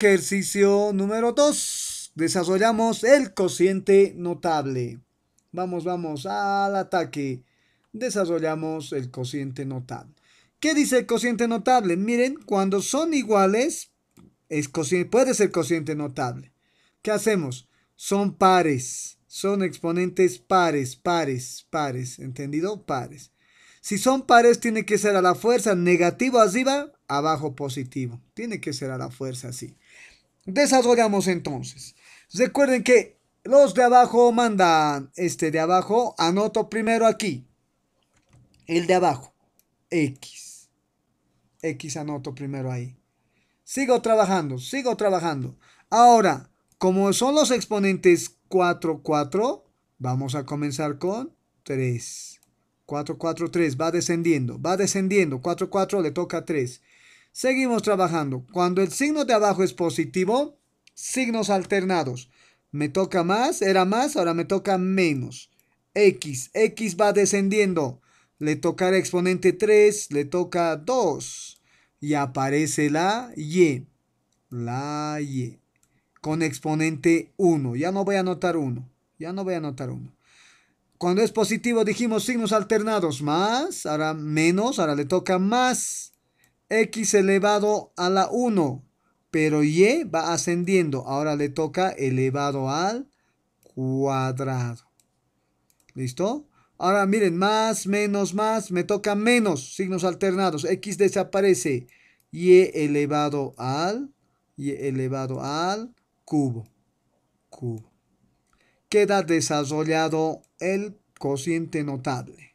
Ejercicio número 2. Desarrollamos el cociente notable. Vamos, vamos al ataque. Desarrollamos el cociente notable. ¿Qué dice el cociente notable? Miren, cuando son iguales, es puede ser cociente notable. ¿Qué hacemos? Son pares. Son exponentes pares, pares, pares. ¿Entendido? Pares. Si son pares, tiene que ser a la fuerza negativa arriba, abajo positivo. Tiene que ser a la fuerza así. Desarrollamos entonces. Recuerden que los de abajo mandan este de abajo. Anoto primero aquí. El de abajo. X. X anoto primero ahí. Sigo trabajando, sigo trabajando. Ahora, como son los exponentes 4, 4, vamos a comenzar con 3. 4-4-3, va descendiendo, va descendiendo, 4-4 le toca 3. Seguimos trabajando. Cuando el signo de abajo es positivo, signos alternados. Me toca más, era más, ahora me toca menos. X, X va descendiendo. Le toca exponente 3, le toca 2. Y aparece la Y. La Y. Con exponente 1. Ya no voy a anotar 1. Ya no voy a anotar 1. Cuando es positivo dijimos signos alternados, más, ahora menos, ahora le toca más. X elevado a la 1, pero Y va ascendiendo, ahora le toca elevado al cuadrado. ¿Listo? Ahora miren, más, menos, más, me toca menos, signos alternados. X desaparece, Y e elevado al, Y e elevado al cubo, cubo queda desarrollado el cociente notable.